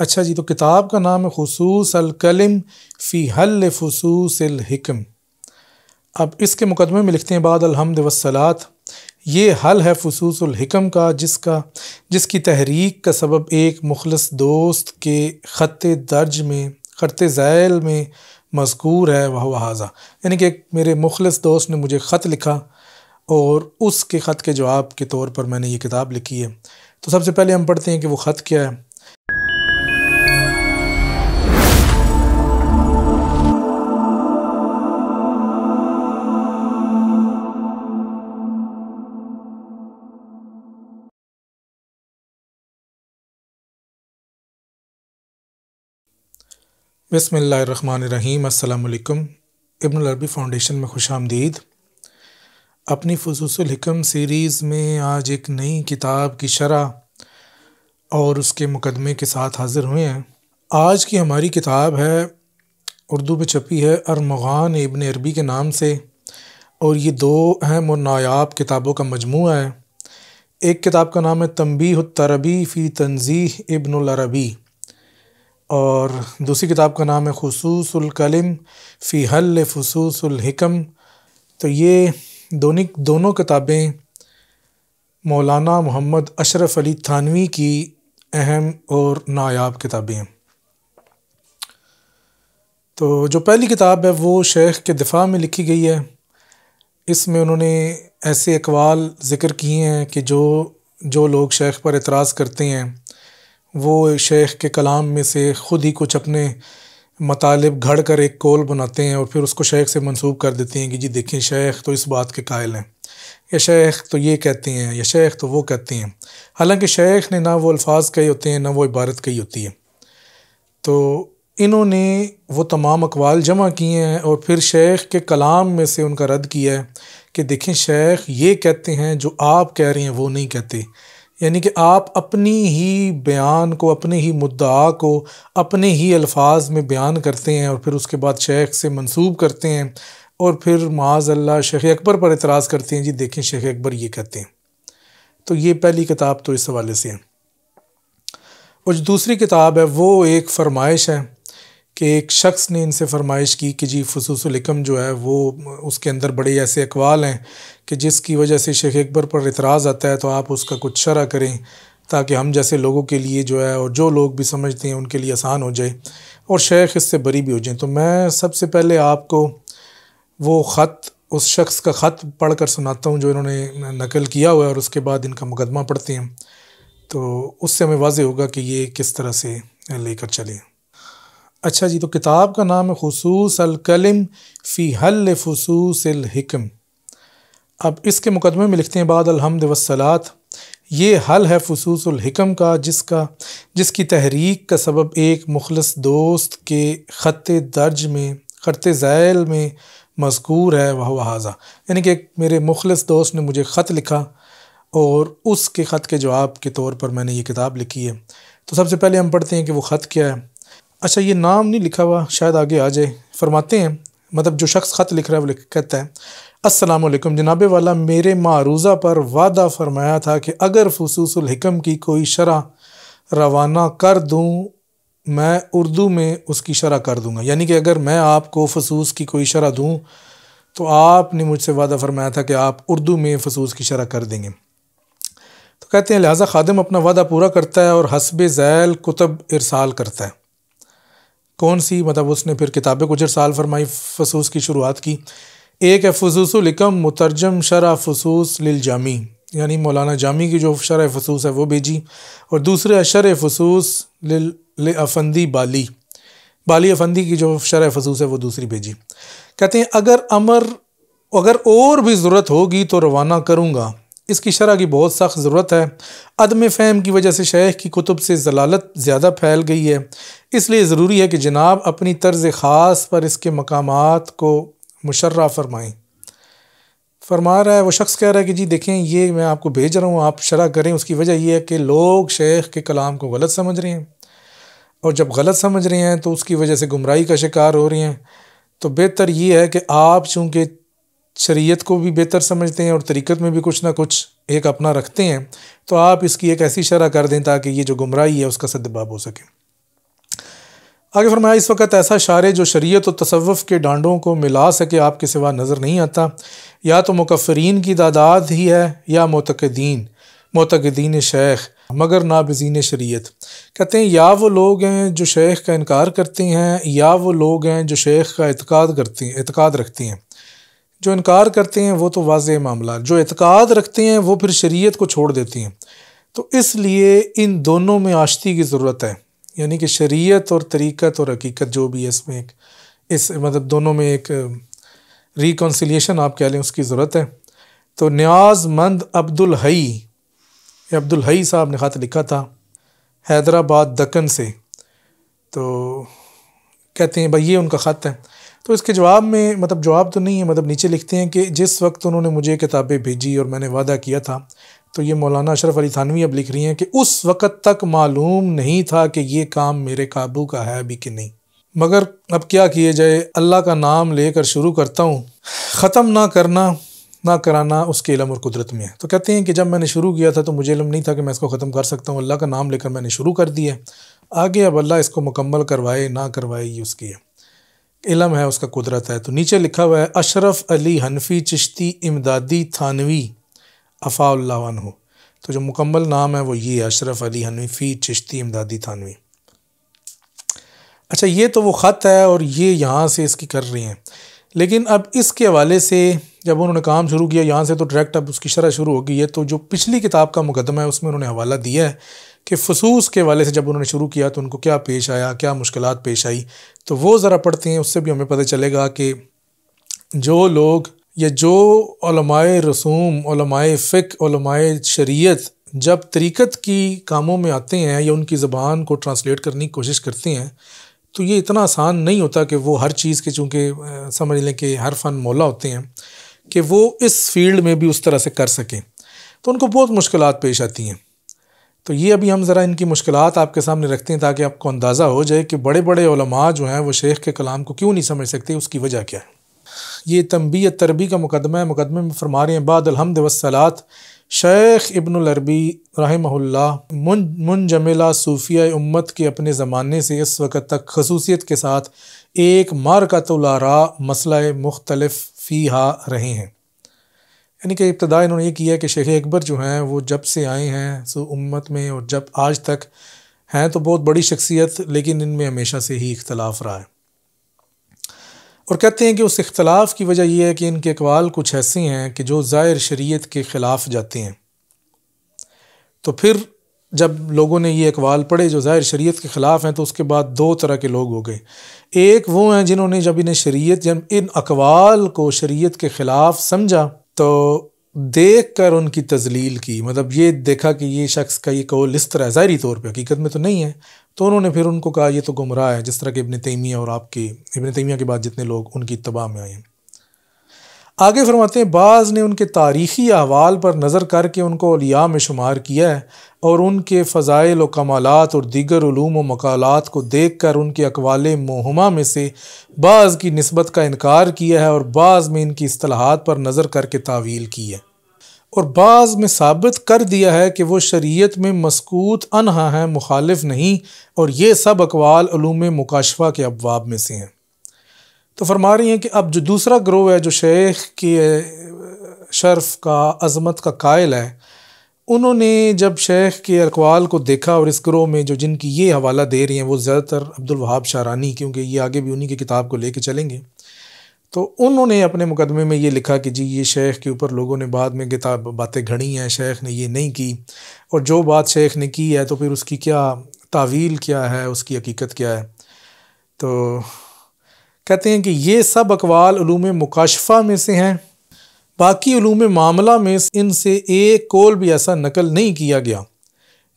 अच्छा जी तो किताब का नाम है खसूस अलकलम फ़ी हल फसूस हिकम अब इसके मुकदमे में लिखते हैं बाद अलहमद वसलात ये हल है फसूस हिकम का जिसका जिसकी तहरीक का सबब एक मुखलस दोस्त के ख़त दर्ज में ख़त ज़ैल में मजकूर है वह वहाज़ा यानी कि मेरे मुखलस दोस्त ने मुझे ख़त लिखा और उसके ख़त के जवाब के तौर पर मैंने ये किताब लिखी है तो सबसे पहले हम पढ़ते हैं कि वो ख़त क्या है बसमीम अल्लाम इब्न अरबी फाउंडेशन में खुश आमदीद अपनी फसूसम सीरीज़ में आज एक नई किताब की शरह और उसके मुकदमे के साथ हाज़िर हुए हैं आज की हमारी किताब है उर्दू में छपी है अरमगान इब्न अरबी के नाम से और ये दो अहम और नायाब किताबों का मजमू है एक किताब का नाम है तमबी तरबी फ़ी तनज़ी इब्न अरबी और दूसरी किताब का नाम है कलम फ़ी हल हकम तो ये दोनों दोनों किताबें मौलाना मोहम्मद अशरफ अली थानवी की अहम और नायाब किताबें हैं तो जो पहली किताब है वो शेख के दिफा में लिखी गई है इसमें उन्होंने ऐसे अकवाल ज़िक्र किए हैं कि जो जो लोग शेख पर एतराज़ करते हैं वो शेख के कलाम में से ख़ुद ही कुछ अपने मतालब घड़ कर एक कोल बनाते हैं और फिर उसको शेख से मंसूब कर देते हैं कि जी देखें शेख तो इस बात के कायल हैं या शेख तो ये कहते हैं या शेख तो वो कहते हैं हालांकि शेख ने ना वो अल्फाज कही होते हैं ना वो इबारत कही होती है तो इन्होंने वो तमाम अकवाल जमा किए हैं और फिर शेख के कलाम में से उनका रद्द किया है कि देखें शेख ये कहते हैं जो आप कह रहे हैं वो नहीं कहते यानी कि आप अपनी ही बयान को अपने ही मुद्दा को अपने ही अल्फाज में बयान करते हैं और फिर उसके बाद शेख से मंसूब करते हैं और फिर माज़ल्ला शेख अकबर पर एतराज़ करते हैं जी देखें शेख अकबर ये कहते हैं तो ये पहली किताब तो इस हवाले से है और जो दूसरी किताब है वो एक फरमाइश है कि एक शख्स ने इनसे फरमाइश की कि जी फसूसलकम जो है वो उसके अंदर बड़े ऐसे अकवाल हैं कि जिसकी वजह से शेख अकबर पर इतराज़ आता है तो आप उसका कुछ शरा करें ताकि हम जैसे लोगों के लिए जो है और जो लोग भी समझते हैं उनके लिए आसान हो जाए और शेख इससे बरी भी हो जाए तो मैं सबसे पहले आपको वो ख़त उस शख्स का ख़त पढ़ कर सुनाता हूँ जो इन्होंने नकल किया हुआ है और उसके बाद इनका मुकदमा पढ़ते हैं तो उससे हमें वाज होगा कि ये किस तरह से लेकर चलें अच्छा जी तो किताब का नाम है खसूस अलकलम फ़ी हल फसूस अलहकम अब इसके मुकदमे में लिखते हैं बाद अलहमद वसलात ये हल है अलहकम का जिसका जिसकी तहरीक का सबब एक मुखलस दोस्त के ख़त दर्ज में ख़त ज़ैल में मजकूर है वह वहाज़ा यानी कि एक मेरे मुखलस दोस्त ने मुझे ख़त लिखा और उसके ख़त के जवाब के तौर पर मैंने ये किताब लिखी है तो सबसे पहले हम पढ़ते हैं कि वो ख़त क्या है अच्छा ये नाम नहीं लिखा हुआ शायद आगे आ जाए फरमाते हैं मतलब जो शख्स ख़त लिख रहा है वो लिख कहता है असलकम जनाब वाला मेरे मारूज़ा पर वादा फरमाया था कि अगर हकम की कोई शरह रवाना कर दूँ मैं उर्दू में उसकी शरह कर दूँगा यानी कि अगर मैं आपको फसूस की कोई शरह दूँ तो आपने मुझसे वादा फरमाया था कि आप उर्दू में फसूस की शरह कर देंगे तो कहते हैं लिहाजा खादम अपना वादा पूरा करता है और हसब झैल कुतब इरसाल करता है कौन सी मतलब उसने फिर किताबें कुछ साल फरमाई फसूस की शुरुआत की एक है फसूस लिकम मुतरजम शरा फसूस लिल जामी यानी मौलाना जामी की जो शर फसूस है वो भेजी और दूसरे अशर फसूस लिल अफंदी बाली बाली अफंदी की जो शर फसूस है वो दूसरी भेजी कहते हैं अगर अमर अगर और भी ज़रूरत होगी तो रवाना करूँगा इसकी शरह की बहुत सख्त ज़रूरत है अदम फ़हम की वजह से शेख की कुतुब से जलालत ज़्यादा फैल गई है इसलिए ज़रूरी है कि जनाब अपनी तर्ज ख़ास पर इसके मकाम को मुशर्रा फरमाएँ फरमा रहा है वो शख्स कह रहा है कि जी देखें ये मैं आपको भेज रहा हूँ आप शरह करें उसकी वजह यह है कि लोग शेख के कलाम को गलत समझ रहे हैं और जब गलत समझ रहे हैं तो उसकी वजह से गुमराही का शिकार हो रही हैं तो बेहतर ये है कि आप चूँकि शरीयत को भी बेहतर समझते हैं और तरीक़त में भी कुछ ना कुछ एक अपना रखते हैं तो आप इसकी एक ऐसी शरह कर दें ताकि ये जो गुमराही है उसका सदबाब हो सके आगे फरमाया इस वक्त ऐसा शार जो शरीयत और तसवफ़ के डांडों को मिला सके आपके सिवा नज़र नहीं आता या तो मुकफ्रीन की तादाद ही है या मोतकदीन मोतकदीन शेख मगर नाबजीन शरीयत कहते हैं या वो लोग हैं जो शेख का इनकार करते हैं या वो लोग हैं जो शेख का एतक़ाद करते हैं एतक़ाद रखते हैं जो इनकार करते हैं वो तो वाज मामला जो एतक़ाद रखते हैं वो फिर शरीयत को छोड़ देती हैं तो इसलिए इन दोनों में आशती की ज़रूरत है यानी कि शरीयत और तरीक़त और हकीकत जो भी है इसमें एक इस मतलब दोनों में एक रिकॉन्सिलेशन आप कह लें उसकी ज़रूरत है तो न्याजमंद अब्दुल हई अब्दुल हई साहब ने ख़त लिखा था हैदराबाद दक्कन से तो कहते हैं भाई ये उनका ख़त है तो इसके जवाब में मतलब जवाब तो नहीं है मतलब नीचे लिखते हैं कि जिस वक्त उन्होंने मुझे किताबें भेजी और मैंने वादा किया था तो ये मौलाना अशरफ अली थानवी अब लिख रही हैं कि उस वक़्त तक मालूम नहीं था कि ये काम मेरे काबू का है अभी कि नहीं मगर अब क्या किए जाए अल्लाह का नाम लेकर शुरू करता हूँ ख़त्म ना करना ना कराना उसके इलम और कुदरत में है तो कहते हैं कि जब मैंने शुरू किया था तो मुझे इलम नहीं था कि मैं इसको ख़त्म कर सकता हूँ अल्लाह का नाम लेकर मैंने शुरू कर दिया आगे अब अल्लाह इसको मुकम्मल करवाए ना करवाए ये उसकी है इलम है उसका कुदरत है तो नीचे लिखा हुआ है अशरफ अली हनफी चिश्ती इमदादी थानवी अफ़ाउल्लावन हो तो जो मुकम्मल नाम है वो ये अशरफ अली हनफी चिश्ती इमदादी थानवी अच्छा ये तो वो ख़त है और ये यहाँ से इसकी कर रही हैं लेकिन अब इसके हवाले से जब उन्होंने काम शुरू किया यहाँ से तो डायरेक्ट अब उसकी शरह शुरू होगी है तो जो पिछली किताब का मुकदमा है उसमें उन्होंने हवाला दिया है कि फसूस के वाले से जब उन्होंने शुरू किया तो उनको क्या पेश आया क्या मुश्किल पेश आई तो वो ज़रा पढ़ते हैं उससे भी हमें पता चलेगा कि जो लोग या जो रसूम फ़िकमाए शरीयत जब तरीक़त की कामों में आते हैं या उनकी ज़बान को ट्रांसलेट करने की कोशिश करते हैं तो ये इतना आसान नहीं होता कि वो हर चीज़ के चूँकि समझ लें कि हर फन मौला होते हैं कि वो इस फील्ड में भी उस तरह से कर सकें तो उनको बहुत मुश्किल पेश आती हैं तो ये अभी हम ज़रा इनकी मुश्किल आपके सामने रखते हैं ताकि आपको अंदाज़ा हो जाए कि बड़े बड़े जो हैं वो शेख के कलाम को क्यों नहीं समझ सकते उसकी वजह क्या है ये तंबी तरबी का मुकदमा है मुकदमे में फरमा रहे हैं बाद अलहमद वसलात शेख इब्न रहा रहमहुल्ला मुन जमेला सूफिया उम्मत के अपने ज़माने से इस वक्त तक खसूसियत के साथ एक मार का लारा मसला मुख्तलफ फ़ी रहे हैं यानी कि इब्तदा इन्होंने ये किया कि शेख अकबर जो हैं वो जब से आए हैं सो उम्मत में और जब आज तक हैं तो बहुत बड़ी शख्सियत लेकिन इनमें हमेशा से ही इख्तलाफ रहा है और कहते हैं कि उस इख्तलाफ की वजह यह है कि इनके अकवाल कुछ ऐसे हैं कि जो ज़ाहिर शरीयत के ख़िलाफ़ जाते हैं तो फिर जब लोगों ने ये अकवाल पढ़े जो ज़ाहिर शरीयत के ख़िलाफ़ हैं तो उसके बाद दो तरह के लोग हो गए एक वो हैं जिन्होंने जब इन्हें शरीयत जब इन अकवाल को शरीयत के ख़िलाफ़ समझा तो देख कर उनकी तजलील की मतलब ये देखा कि ये शख्स का ये कौल इस तरह ज़ाहरी तौर पर हकीकत में तो नहीं है तो उन्होंने फिर उनको कहा ये तो गुमराह है जिस तरह के इबन तैमिया और आपके इबन तैमिया के बाद जितने लोग उनकी तबाह में आए हैं आगे फरमाते हैं बाज़ ने उनके तारीख़ी अहवाल पर नज़र करके उनको अलिया में शुमार किया है और उनके फ़ज़ाइल व कमालत और दीगर ूम व मकालत को देख कर उनके अकवाल महमा में से बाज़ की नस्बत का इनकार किया है और बाज़ में इनकी असलाहत पर नज़र करके तावील की है और बाज़ में साबित कर दिया है कि वो शरीत में मसकूत अनहा हैं मुखालफ नहीं और ये सब अकवाल मकाशवा के अबवाब में से हैं तो फरमा रही हैं कि अब जो दूसरा ग्रोह है जो शेख के शर्फ का अजमत का कायल है उन्होंने जब शेख के अकवाल को देखा और इस ग्रोह में जो जिनकी ये हवाला दे रही हैं वो ज़्यादातर अब्दुल वहाब शारानी क्योंकि ये आगे भी उन्हीं की किताब को लेके चलेंगे तो उन्होंने अपने मुकदमे में ये लिखा कि जी ये शेख के ऊपर लोगों ने बाद में किताब बातें घड़ी हैं शेख ने ये नहीं की और जो बात शेख ने की है तो फिर उसकी क्या तावील क्या है उसकी हकीकत क्या है तो कहते हैं कि ये सब अकवाल ूम मुकाशफ़ा में से हैं बाकी अलूम मामला में इनसे एक कोल भी ऐसा नकल नहीं किया गया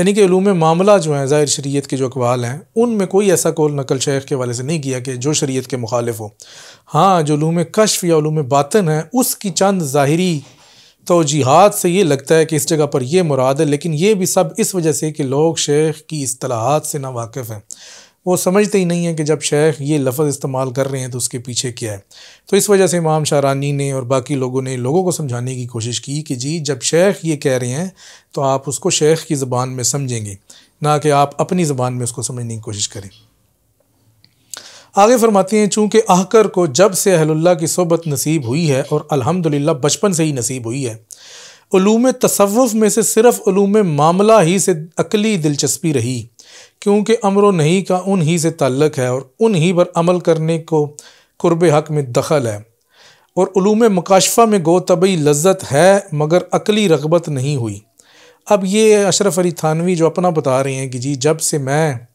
यानी कि अलूम मामला जो हैं ज़ाहिर शरीत के जो अकवाल हैं उनमें कोई ऐसा कोल नकल शेख के वाले से नहीं किया कि जो शरीत के मुखालिफ हो हाँ जो लूम कशफ या लूम बातन है उसकी चंद ज़ाहरी तोजीहत से ये लगता है कि इस जगह पर यह मुराद है लेकिन ये भी सब इस वजह से कि लोग शेख की असलाहत से ना हैं वो समझते ही नहीं है कि जब शेख ये लफ्ज़ इस्तेमाल कर रहे हैं तो उसके पीछे क्या है तो इस वजह से इमाम शाहरानी ने और बाकी लोगों ने लोगों को समझाने की कोशिश की कि जी जब शेख ये कह रहे हैं तो आप उसको शेख की ज़बान में समझेंगे ना कि आप अपनी ज़बान में उसको समझने की कोशिश करें आगे फरमाते हैं चूँकि आहकर को जब से अहल्ला की सोबत नसीब हुई है और अल्हम्दुलिल्लाह बचपन से ही नसीब हुई है ूम तसवुफ़ में से सिर्फ़ ूम मामला ही से अकली दिलचस्पी रही क्योंकि अमर नहीं का उन ही से ताल्लक है और उन ही पर अमल करने को कुरब हक में दखल है और उलूम मकाशफ़ा में गो तबई लज्जत है मगर अकली रगबत नहीं हुई अब ये अशरफ अली थानवी जो अपना बता रहे हैं कि जी जब से मैं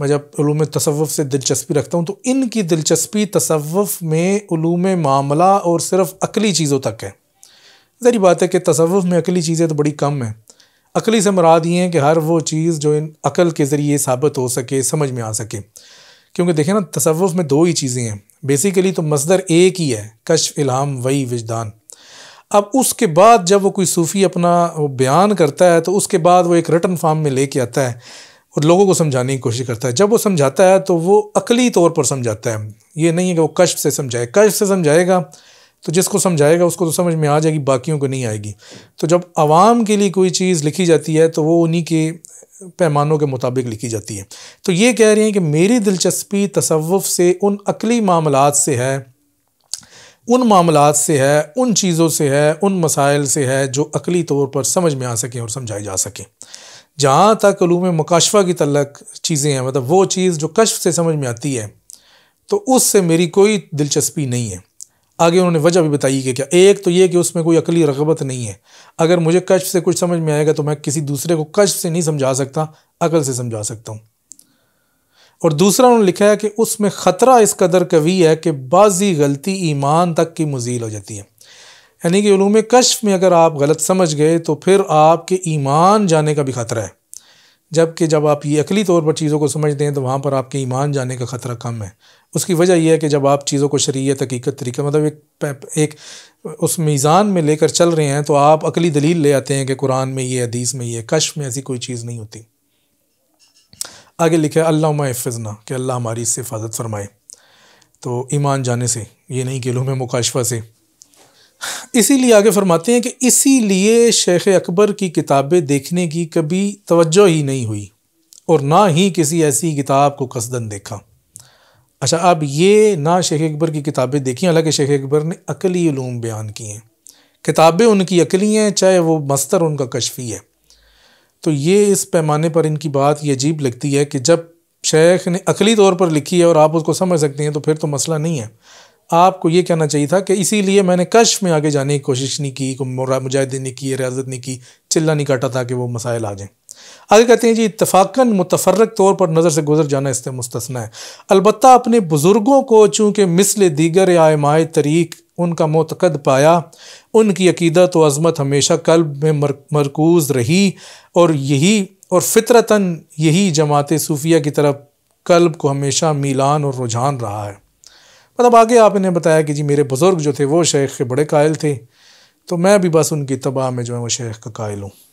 मैं जब उलूम तसवुफ़ से दिलचस्पी रखता हूँ तो इनकी दिलचस्पी तसवुफ़ में उलूम मामला और सिर्फ़ अकली चीज़ों तक है जरी बात है कि तसवफ़ में अकली चीज़ें तो बड़ी कम हैं अकली से मुराद ये हैं कि हर वो चीज़ जो इन अकल के ज़रिए साबित हो सके समझ में आ सके क्योंकि देखें ना तसवुफ़ में दो ही चीज़ें हैं बेसिकली तो मसदर एक ही है कशफ इलाम वही वजदान अब उसके बाद जब वो कोई सूफ़ी अपना वो बयान करता है तो उसके बाद वो एक रिटर्न फार्म में लेके आता है और लोगों को समझाने की कोशिश करता है जब वो समझाता है तो वो अकली तौर पर समझाता है ये नहीं है कि वो कश्फ से समझाए कश्फ से समझाएगा तो जिसको समझाएगा उसको तो समझ में आ जाएगी बाकियों को नहीं आएगी तो जब आवाम के लिए कोई चीज़ लिखी जाती है तो वो उन्हीं के पैमानों के मुताबिक लिखी जाती है तो ये कह रहे हैं कि मेरी दिलचस्पी तसवुफ़ से उन अकली मामला से है उन मामला से है उन चीज़ों से है उन मसाइल से है जो अकली तौर पर समझ में आ सकें और समझाई जा सकें जहाँ तक अलूम मुकाशवा की तलक चीज़ें हैं मतलब वो चीज़ जो कश्फ से समझ में आती है तो उससे मेरी कोई दिलचस्पी नहीं है आगे उन्होंने वजह भी बताई कि क्या एक तो ये कि उसमें कोई अकली रगबत नहीं है अगर मुझे कश्फ से कुछ समझ में आएगा तो मैं किसी दूसरे को कश्फ से नहीं समझा सकता अकल से समझा सकता हूँ और दूसरा उन्होंने लिखा है कि उसमें ख़तरा इस कदर कवी है कि बाजी गलती ईमान तक की मजील हो जाती है यानी कि ूम कश्फ में अगर आप गलत समझ गए तो फिर आपके ईमान जाने का भी ख़तरा है जबकि जब आप ये अकली तौर पर चीज़ों को समझते हैं तो वहाँ पर आपके ईमान जाने का ख़तरा कम है उसकी वजह यह है कि जब आप चीज़ों को शरीय हकीकत तरीका मतलब एक एक उस मीज़ान में लेकर चल रहे हैं तो आप अकली दलील ले आते हैं कि कुरान में ये हदीस में ये कश में ऐसी कोई चीज़ नहीं होती आगे लिखा अल्लाह हफ़ना कि अल्लाह हमारी इससे हिफाजत फरमाए तो ईमान जाने से ये नहीं कि लुम मुकाशफा से इसीलिए आगे फरमाते हैं कि इसीलिए शेख अकबर की किताबें देखने की कभी तवज्जो ही नहीं हुई और ना ही किसी ऐसी किताब को कसदन देखा अच्छा अब ये ना शेख अकबर की किताबें देखी हालांकि शेख अकबर ने अकली ूम बयान किए हैं किताबें उनकी अकली हैं चाहे वो मस्तर उनका कशफी है तो ये इस पैमाने पर इनकी बात ये अजीब लगती है कि जब शेख ने अकली तौर पर लिखी है और आप उसको समझ सकते हैं तो फिर तो मसला नहीं है आपको ये कहना चाहिए था कि इसीलिए मैंने कश में आगे जाने की कोशिश नहीं की मुजाहिदीन ने की रियाजत ने की चिल्ला नहीं काटा ताकि वो मसाइल आ जाएँ आगे कहते हैं जी इतफ़ाक़न मुतफरक तौर पर नज़र से गुजर जाना इससे मुस्तना है अलबत् अपने बुज़ुर्गों को चूँकि मिसल दीगर आयमाय तरीक़ उनका मोतकद पाया उनकी अकीदत व अज़मत हमेशा कल्ब में मर, मरकूज़ रही और यही और फितरता यही जमात सूफिया की तरफ कल्ब को हमेशा मिलान और रुझान रहा है मतलब आगे आपने बताया कि जी मेरे बुज़ुर्ग जो थे वो शेख के बड़े कायल थे तो मैं भी बस उनकी तबाह में जो है वो शेख का कायल हूँ